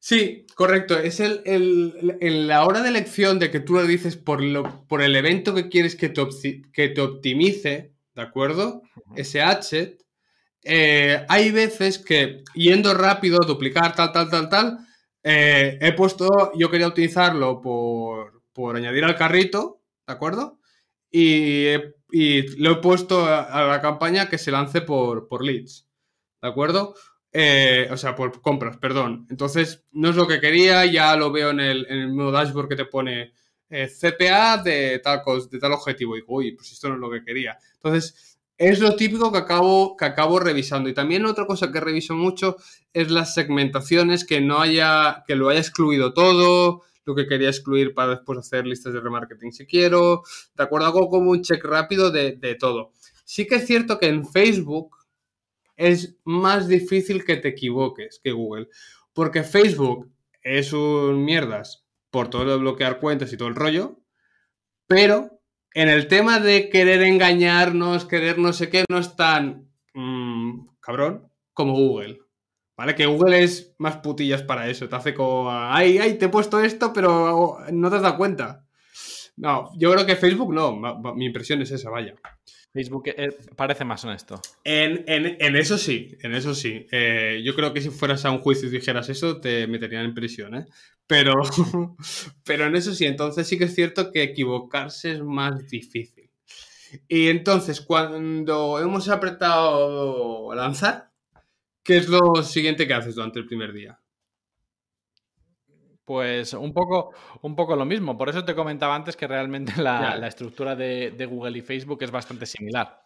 Sí, correcto. Es el, el, la hora de elección de que tú lo dices por, lo, por el evento que quieres que te, que te optimice, ¿de acuerdo? Ese hatchet. Eh, hay veces que yendo rápido, duplicar, tal, tal, tal, tal, eh, he puesto, yo quería utilizarlo por, añadir al carrito, ¿de acuerdo? Y, y lo he puesto a, la campaña que se lance por, leads, ¿de acuerdo? Eh, o sea, por compras, perdón. Entonces, no es lo que quería, ya lo veo en el, nuevo dashboard que te pone CPA de tal, de tal objetivo. Y digo, uy, pues esto no es lo que quería. Entonces, es lo típico que acabo, que acabo revisando. Y también otra cosa que reviso mucho es las segmentaciones, que no haya, que lo haya excluido todo, lo que quería excluir para después hacer listas de remarketing si quiero. De acuerdo, hago como un check rápido de, de todo. Sí que es cierto que en Facebook es más difícil que te equivoques que Google. Porque Facebook es un mierdas por todo lo de bloquear cuentas y todo el rollo, pero en el tema de querer engañarnos, querer no sé qué, no es tan mm, cabrón como Google. ¿Vale? Que Google es más putillas para eso. Te hace como, ay, ay, te he puesto esto, pero no te has dado cuenta. No, yo creo que Facebook no. Mi impresión es esa, vaya. Facebook eh, parece más honesto. En, eso sí, en eso sí. Eh, yo creo que si fueras a un juicio y dijeras eso, te meterían en prisión, ¿eh? Pero, pero en eso sí, entonces sí que es cierto que equivocarse es más difícil. Y entonces, cuando hemos apretado lanzar, ¿qué es lo siguiente que haces durante el primer día? Pues un poco, un poco lo mismo. Por eso te comentaba antes que realmente la, estructura de, Google y Facebook es bastante similar.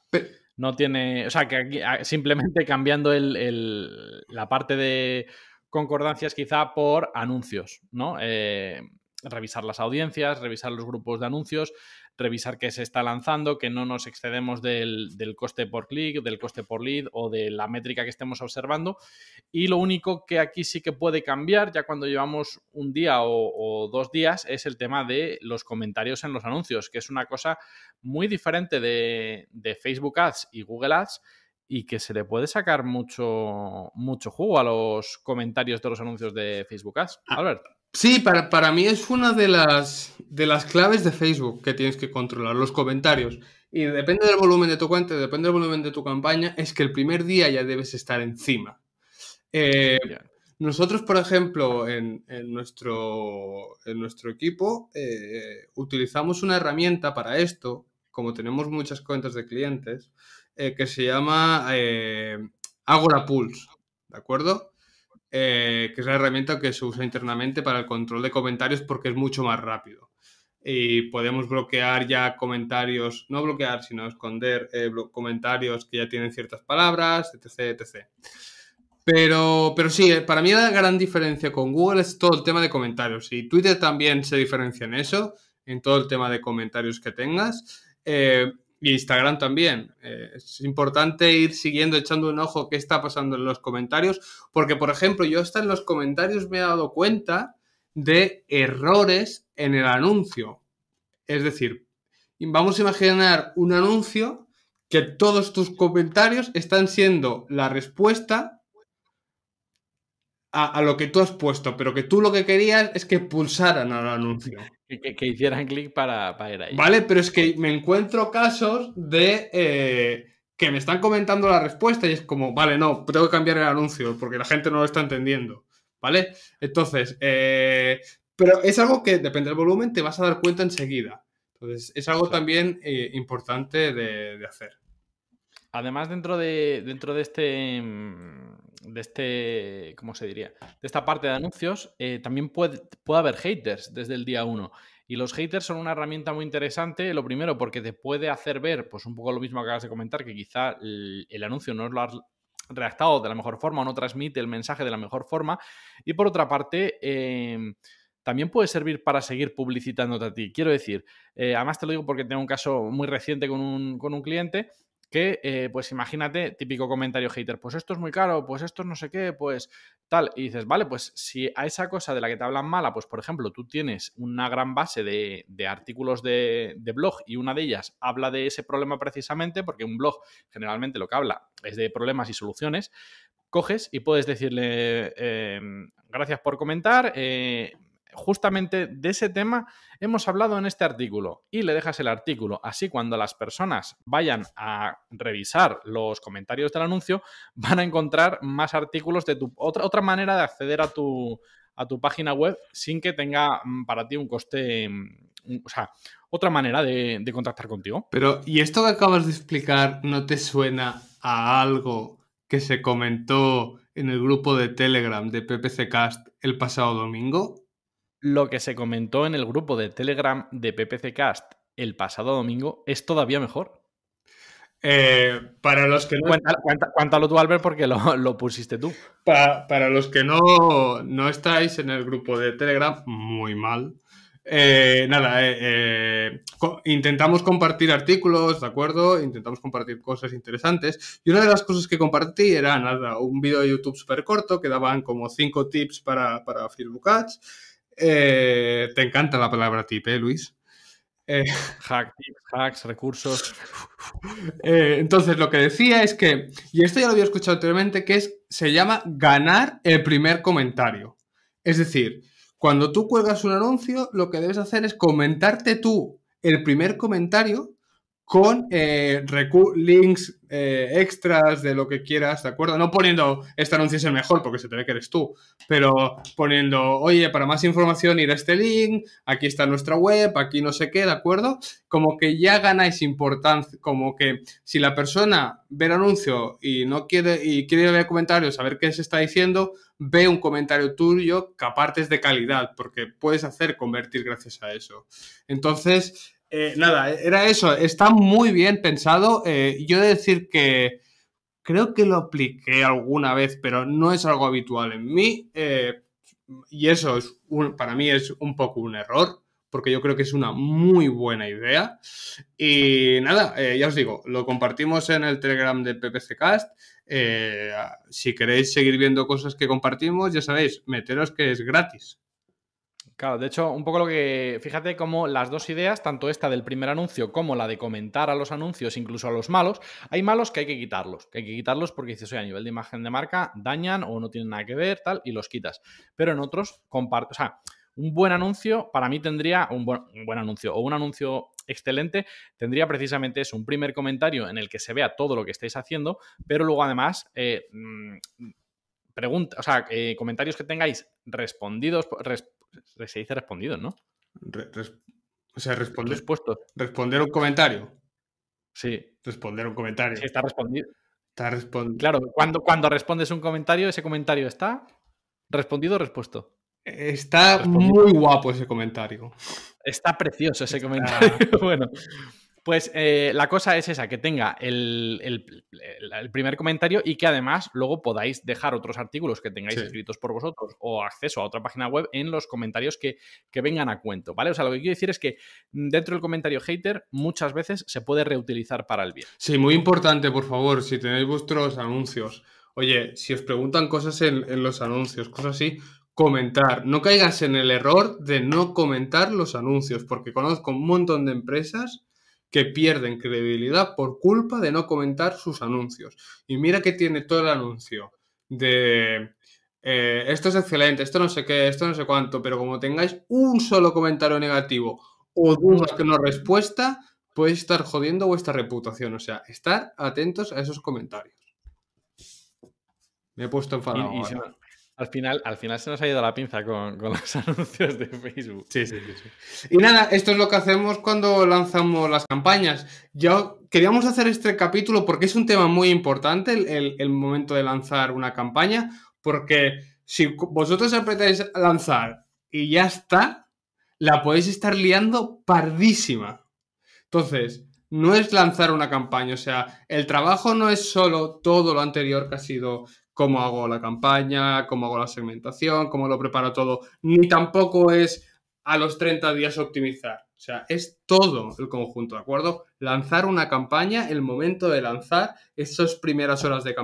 no tiene. O sea, que simplemente cambiando la parte de concordancias quizá por anuncios, ¿no? Eh, revisar las audiencias, revisar los grupos de anuncios, revisar qué se está lanzando, que no nos excedemos del, coste por clic, del coste por lead o de la métrica que estemos observando. Y lo único que aquí sí que puede cambiar, ya cuando llevamos un día o, dos días, es el tema de los comentarios en los anuncios, que es una cosa muy diferente de, de Facebook Ads y Google Ads y que se le puede sacar mucho, mucho jugo a los comentarios de los anuncios de Facebook Ads. Ah, Alberto? Sí, para, mí es una de las, de las claves de Facebook que tienes que controlar, los comentarios. Y depende del volumen de tu cuenta, depende del volumen de tu campaña, es que el primer día ya debes estar encima. Eh, nosotros, por ejemplo, en, nuestro, en nuestro, equipo eh, utilizamos una herramienta para esto, como tenemos muchas cuentas de clientes, eh, que se llama Agora eh, Pulse, ¿de acuerdo? Eh, que es la herramienta que se usa internamente para el control de comentarios porque es mucho más rápido. Y podemos bloquear ya comentarios, no bloquear, sino esconder comentarios que ya tienen ciertas palabras, etc. etc. Pero, pero sí, para mí la gran diferencia con Google es todo el tema de comentarios. Y Twitter también se diferencia en eso, en todo el tema de comentarios que tengas. Y Instagram también. Eh, es importante ir siguiendo, echando un ojo qué está pasando en los comentarios, porque por ejemplo yo hasta en los comentarios me he dado cuenta de errores en el anuncio. Es decir, vamos a imaginar un anuncio que todos tus comentarios están siendo la respuesta a, lo que tú has puesto, pero que tú lo que querías es que pulsaran al anuncio. Que, que, hicieran clic para, ir ahí. Vale, pero es que me encuentro casos de eh, que me están comentando la respuesta y es como, vale, no, tengo que cambiar el anuncio porque la gente no lo está entendiendo. ¿Vale? Entonces, eh, pero es algo que depende del volumen, te vas a dar cuenta enseguida. Entonces, es algo también eh, importante de, de, hacer. Además, dentro de, dentro de este mm, de este, ¿cómo se diría? De esta parte de anuncios, eh, también puede, haber haters desde el día uno. Y los haters son una herramienta muy interesante, lo primero, porque te puede hacer ver, pues un poco lo mismo que acabas de comentar, que quizá el, anuncio no lo has redactado de la mejor forma o no transmite el mensaje de la mejor forma. Y por otra parte, em, también puede servir para seguir publicitándote a ti. Quiero decir, eh, además te lo digo porque tengo un caso muy reciente con un, con un cliente que, eh, pues imagínate, típico comentario hater, pues esto es muy caro, pues esto no sé qué, pues tal. Y dices, vale, pues si a esa cosa de la que te hablan mala, pues por ejemplo, tú tienes una gran base de, de artículos de, blog y una de ellas habla de ese problema precisamente, porque un blog generalmente lo que habla es de problemas y soluciones, coges y puedes decirle, em, gracias por comentar, eh, justamente de ese tema hemos hablado en este artículo y le dejas el artículo. Así cuando las personas vayan a revisar los comentarios del anuncio, van a encontrar más artículos de tu otra, otra manera de acceder a tu, a tu página web sin que tenga mm, para ti un coste, mm, o sea, otra manera de, de contactar contigo. Pero, ¿y esto que acabas de explicar no te suena a algo que se comentó en el grupo de Telegram de PPC Cast el pasado domingo? Lo que se comentó en el grupo de Telegram de PPC Cast el pasado domingo es todavía mejor. Eh, para los que no... Cuéntalo, tú, Albert, porque lo, pusiste tú. Para, los que no, no, estáis en el grupo de Telegram, muy mal. Eh, nada, eh, intentamos compartir artículos, ¿de acuerdo? Intentamos compartir cosas interesantes. Y una de las cosas que compartí era, nada, un vídeo de YouTube súper corto que daban como cinco tips para, para Facebook Ads. Eh, te encanta la palabra tip, ¿eh, Luis? Eh, hacks, recursos. entonces, lo que decía es que, y esto ya lo había escuchado anteriormente, que es, se llama ganar el primer comentario. Es decir, cuando tú cuelgas un anuncio, lo que debes hacer es comentarte tú el primer comentario con eh, links eh, extras de lo que quieras, ¿de acuerdo? No poniendo, este anuncio es el mejor porque se te ve que eres tú, pero poniendo, oye, para más información ir a este link, aquí está nuestra web, aquí no sé qué, ¿de acuerdo? Como que ya ganáis importancia, como que si la persona ve el anuncio y no quiere, y quiere ver comentarios, saber qué se está diciendo, ve un comentario tuyo que aparte es de calidad, porque puedes hacer convertir gracias a eso. Entonces, eh, nada, era eso. Está muy bien pensado. Eh, yo he de decir que creo que lo apliqué alguna vez, pero no es algo habitual en mí. Eh, y eso es para mí es un poco un error, porque yo creo que es una muy buena idea. Y nada, ya os digo, lo compartimos en el Telegram de PPCcast. si queréis seguir viendo cosas que compartimos, ya sabéis, meteros que es gratis. Claro, de hecho, un poco lo que. Fíjate cómo las dos ideas, tanto esta del primer anuncio como la de comentar a los anuncios, incluso a los malos, hay malos que hay que quitarlos. Que hay que quitarlos porque dices, oye, a nivel de imagen de marca dañan o no tienen nada que ver, tal, y los quitas. Pero en otros, comparto. O sea, un buen anuncio, para mí tendría un buen, buen anuncio o un anuncio excelente, tendría precisamente eso, un primer comentario en el que se vea todo lo que estáis haciendo, pero luego además. Eh, mm, preguntas, o sea, eh, comentarios que tengáis respondidos, pues, res, se dice respondido, ¿no? o sea, responder. Responder un comentario. Sí. Responder un comentario. está respondido. Claro, cuando, cuando respondes un comentario, ese comentario está respondido o respuesto. Está muy guapo ese comentario. Está precioso ese comentario. bueno. Pues eh, la cosa es esa, que tenga el, primer comentario y que además luego podáis dejar otros artículos que tengáis escritos por vosotros o acceso a otra página web en los comentarios que, vengan a cuento, ¿vale? O sea, lo que quiero decir es que dentro del comentario hater muchas veces se puede reutilizar para el bien. Sí, muy importante, por favor, si tenéis vuestros anuncios. Oye, si os preguntan cosas en, en los anuncios, cosas así, comentar. No caigas en el error de no comentar los anuncios, porque conozco un montón de empresas que pierden credibilidad por culpa de no comentar sus anuncios. Y mira que tiene todo el anuncio de eh, esto es excelente, esto no sé qué, esto no sé cuánto, pero como tengáis un solo comentario negativo o dudas que no respuesta, podéis estar jodiendo vuestra reputación. O sea, estar atentos a esos comentarios. Me he puesto enfadado. Al final, al final se nos ha ido la pinza con, los anuncios de Facebook. Sí, sí, sí, Y nada, esto es lo que hacemos cuando lanzamos las campañas. Yo queríamos hacer este capítulo porque es un tema muy importante el, momento de lanzar una campaña, porque si vosotros apretáis lanzar y ya está, la podéis estar liando pardísima. Entonces, no es lanzar una campaña, o sea, el trabajo no es solo todo lo anterior que ha sido cómo hago la campaña, cómo hago la segmentación, cómo lo preparo todo, ni tampoco es a los 30 días optimizar. O sea, es todo el conjunto, ¿de acuerdo? Lanzar una campaña, el momento de lanzar, esas primeras horas de,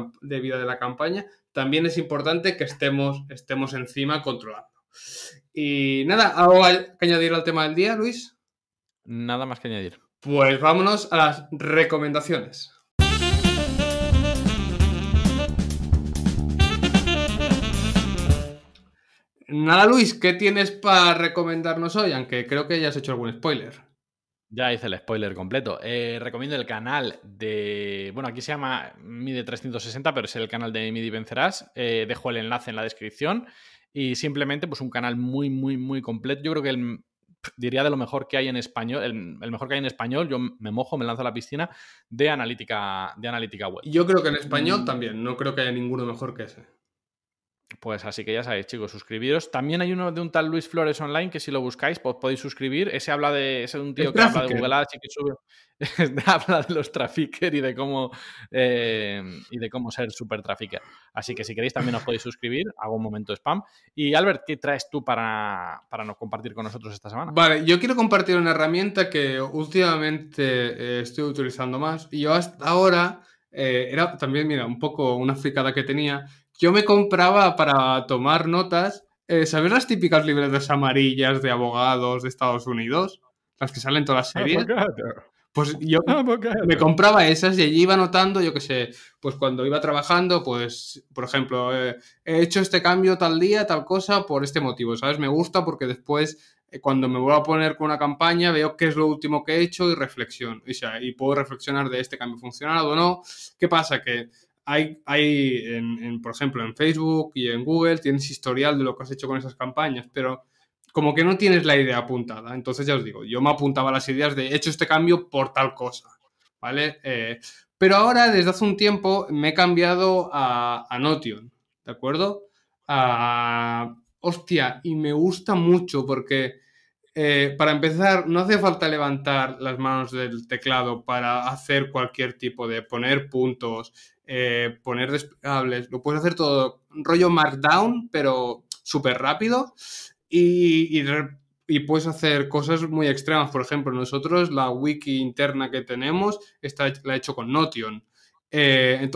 vida de la campaña, también es importante que estemos, estemos encima controlando. Y nada, ¿algo que añadir al tema del día, Luis? Nada más que añadir. Pues vámonos a las recomendaciones. Nada, Luis, ¿qué tienes para recomendarnos hoy? Aunque creo que ya has hecho algún spoiler. Ya hice el spoiler completo. Eh, recomiendo el canal de. Bueno, aquí se llama Mide 360, pero es el canal de Midi Vencerás. Eh, dejo el enlace en la descripción. Y simplemente, pues un canal muy, muy, muy completo. Yo creo que diría de lo mejor que hay en español, el, mejor que hay en español, yo me mojo, me lanzo a la piscina de analítica, de analítica web. Yo creo que en español mm. también, no creo que haya ninguno mejor que ese. Pues así que ya sabéis, chicos, suscribiros. También hay uno de un tal Luis Flores online que si lo buscáis, pues podéis suscribir. Ese habla de. Ese es un tío que habla de Google Ads y que sube. habla de los traffickers y de cómo eh, y de cómo ser super trafficker. Así que si queréis también os podéis suscribir. Hago un momento spam. Y Albert, ¿qué traes tú para, para no compartir con nosotros esta semana? Vale, yo quiero compartir una herramienta que últimamente eh, estoy utilizando más. Y yo hasta ahora eh, era también, mira, un poco una fricada que tenía, yo me compraba para tomar notas, eh, ¿sabes las típicas libretas amarillas de abogados de Estados Unidos? Las que salen todas las series. Pues yo me compraba esas y allí iba notando yo qué sé, pues cuando iba trabajando, pues, por ejemplo, eh, he hecho este cambio tal día, tal cosa, por este motivo, ¿sabes? Me gusta porque después eh, cuando me vuelvo a poner con una campaña, veo qué es lo último que he hecho y reflexiono. y puedo reflexionar de este cambio funcionado o no. ¿Qué pasa? Que hay, por ejemplo, en Facebook y en Google tienes historial de lo que has hecho con esas campañas, pero como que no tienes la idea apuntada. Entonces ya os digo, yo me apuntaba las ideas de hecho este cambio por tal cosa, ¿vale? Eh, pero ahora, desde hace un tiempo, me he cambiado a, Notion, ¿de acuerdo? A, hostia, y me gusta mucho porque... Eh, para empezar, no hace falta levantar las manos del teclado para hacer cualquier tipo de poner puntos, eh, poner desplegables, lo puedes hacer todo rollo Markdown, pero súper rápido y, y, puedes hacer cosas muy extremas. Por ejemplo, nosotros la wiki interna que tenemos está, la he hecho con Notion. Eh,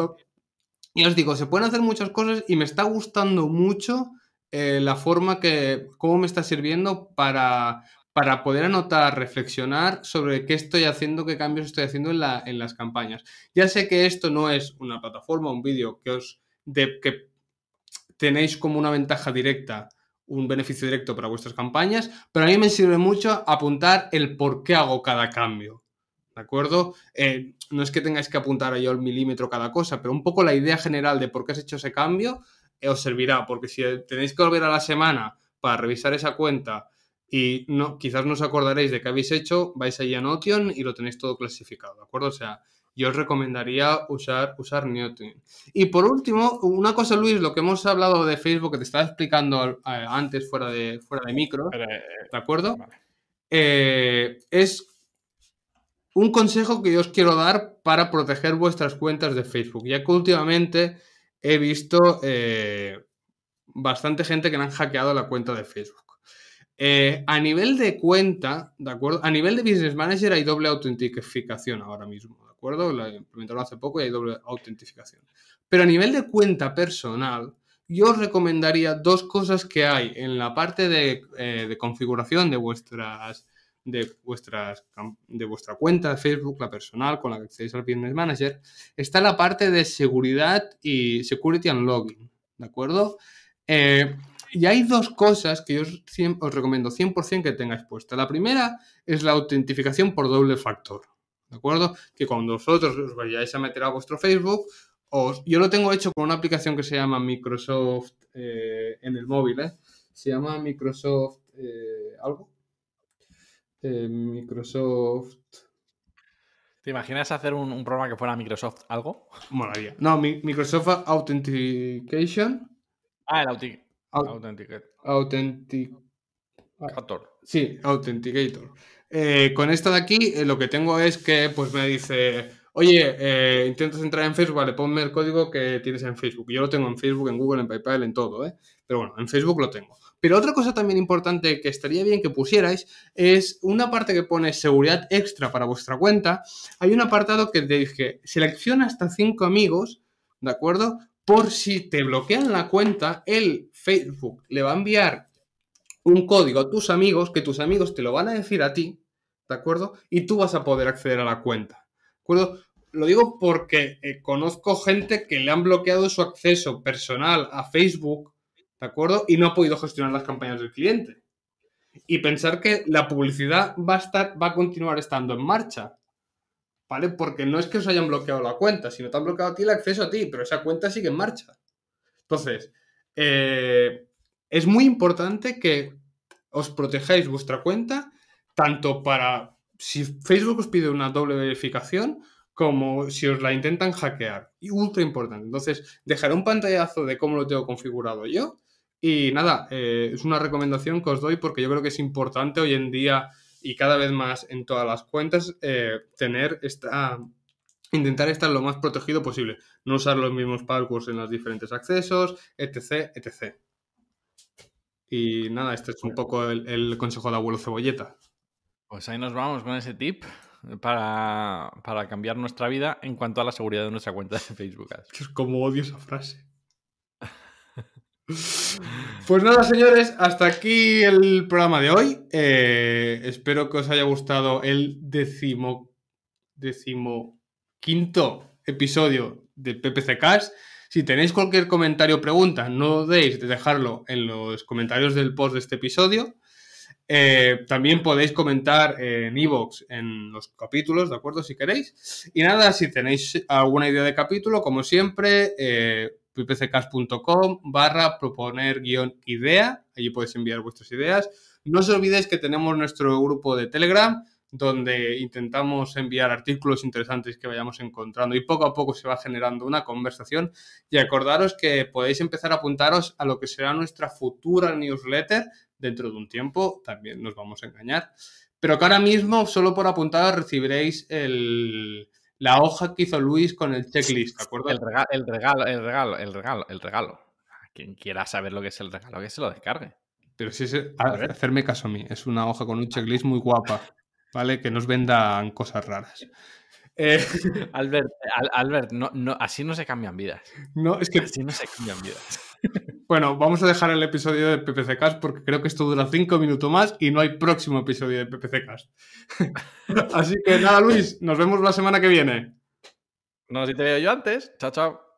y os digo, se pueden hacer muchas cosas y me está gustando mucho eh, la forma que, cómo me está sirviendo para, para poder anotar, reflexionar sobre qué estoy haciendo, qué cambios estoy haciendo en, las campañas. Ya sé que esto no es una plataforma, un vídeo que os de, que tenéis como una ventaja directa, un beneficio directo para vuestras campañas, pero a mí me sirve mucho apuntar el por qué hago cada cambio. ¿De acuerdo? Eh, no es que tengáis que apuntar yo al milímetro cada cosa, pero un poco la idea general de por qué has hecho ese cambio eh, os servirá, porque si tenéis que volver a la semana para revisar esa cuenta y no, quizás no os acordaréis de qué habéis hecho, vais allí a Notion y lo tenéis todo clasificado, ¿de acuerdo? O sea, yo os recomendaría usar, usar Y por último, una cosa, Luis, lo que hemos hablado de Facebook, que te estaba explicando antes fuera de, fuera de micro, eh, ¿de acuerdo? Eh, es un consejo que yo os quiero dar para proteger vuestras cuentas de Facebook, ya que últimamente he visto eh, bastante gente que le han hackeado la cuenta de Facebook. Eh, a nivel de cuenta, ¿de acuerdo? A nivel de Business Manager hay doble autentificación ahora mismo, ¿de acuerdo? La implementaron hace poco y hay doble autentificación. Pero a nivel de cuenta personal, yo os recomendaría dos cosas que hay en la parte de, eh, configuración de vuestras, de vuestras de vuestra cuenta de Facebook, la personal, con la que accedéis al Business Manager, está la parte de seguridad y security and login, ¿de acuerdo? Eh, y hay dos cosas que yo os, recomiendo 100% que tengáis puesta. La primera es la autentificación por doble factor. ¿De acuerdo? Que cuando vosotros os vayáis a meter a vuestro Facebook, os... yo lo tengo hecho con una aplicación que se llama Microsoft eh, en el móvil, ¿eh? Se llama Microsoft eh, algo. Eh, Microsoft. ¿Te imaginas hacer un, programa que fuera Microsoft algo? Molaría. No, Microsoft Authentication. Ah, el, Authenticator. Ah, sí, Authenticator. Eh, con esta de aquí eh, lo que tengo es que pues me dice, oye, eh, intentas entrar en Facebook, vale, ponme el código que tienes en Facebook. Yo lo tengo en Facebook, en Google, en PayPal, en todo, ¿eh? Pero bueno, en Facebook lo tengo. Pero otra cosa también importante que estaría bien que pusierais es una parte que pone seguridad extra para vuestra cuenta. Hay un apartado que te dice selecciona hasta cinco amigos, ¿de acuerdo? por si te bloquean la cuenta, el Facebook le va a enviar un código a tus amigos, que tus amigos te lo van a decir a ti, ¿de acuerdo? Y tú vas a poder acceder a la cuenta, ¿de acuerdo? Lo digo porque eh, conozco gente que le han bloqueado su acceso personal a Facebook, ¿de acuerdo? Y no ha podido gestionar las campañas del cliente. Y pensar que la publicidad va a, estar, va a continuar estando en marcha. ¿vale? Porque no es que os hayan bloqueado la cuenta, sino te han bloqueado a ti el acceso a ti, pero esa cuenta sigue en marcha. Entonces, eh, es muy importante que os protejáis vuestra cuenta, tanto para si Facebook os pide una doble verificación, como si os la intentan hackear. Y ultra importante. Entonces, dejaré un pantallazo de cómo lo tengo configurado yo. Y nada, eh, es una recomendación que os doy porque yo creo que es importante hoy en día y cada vez más en todas las cuentas eh, tener esta intentar estar lo más protegido posible, no usar los mismos passwords en los diferentes accesos, etc, etc. Y nada, este es un pues poco el, consejo de abuelo cebolleta. Pues ahí nos vamos con ese tip para, para cambiar nuestra vida en cuanto a la seguridad de nuestra cuenta de Facebook. Es como odio esa frase. Pues nada, señores, hasta aquí el programa de hoy. Eh, espero que os haya gustado el décimo, quinto episodio de PPC Cars Si tenéis cualquier comentario o pregunta, no dudéis de dejarlo en los comentarios del post de este episodio. Eh, también podéis comentar en iVoox en los capítulos, ¿de acuerdo? Si queréis. Y nada, si tenéis alguna idea de capítulo, como siempre, eh, ppccast.com barra proponer guión idea. Allí podéis enviar vuestras ideas. No os olvidéis que tenemos nuestro grupo de Telegram donde intentamos enviar artículos interesantes que vayamos encontrando y poco a poco se va generando una conversación y acordaros que podéis empezar a apuntaros a lo que será nuestra futura newsletter dentro de un tiempo, también nos vamos a engañar, pero que ahora mismo solo por apuntaros recibiréis el, la hoja que hizo Luis con el checklist, ¿de El regalo, el regalo, el regalo, el regalo, el Quien quiera saber lo que es el regalo, que se lo descargue. Pero si es, hacerme caso a mí, es una hoja con un checklist muy guapa, ¿vale? Que nos vendan cosas raras. Eh, Albert, Albert no, no, así no se cambian vidas. No, es que... Así no se cambian vidas. Bueno, vamos a dejar el episodio de PPC Cast porque creo que esto dura cinco minutos más y no hay próximo episodio de PPC Así que nada, Luis, nos vemos la semana que viene. No, si te veo yo antes. Chao, chao.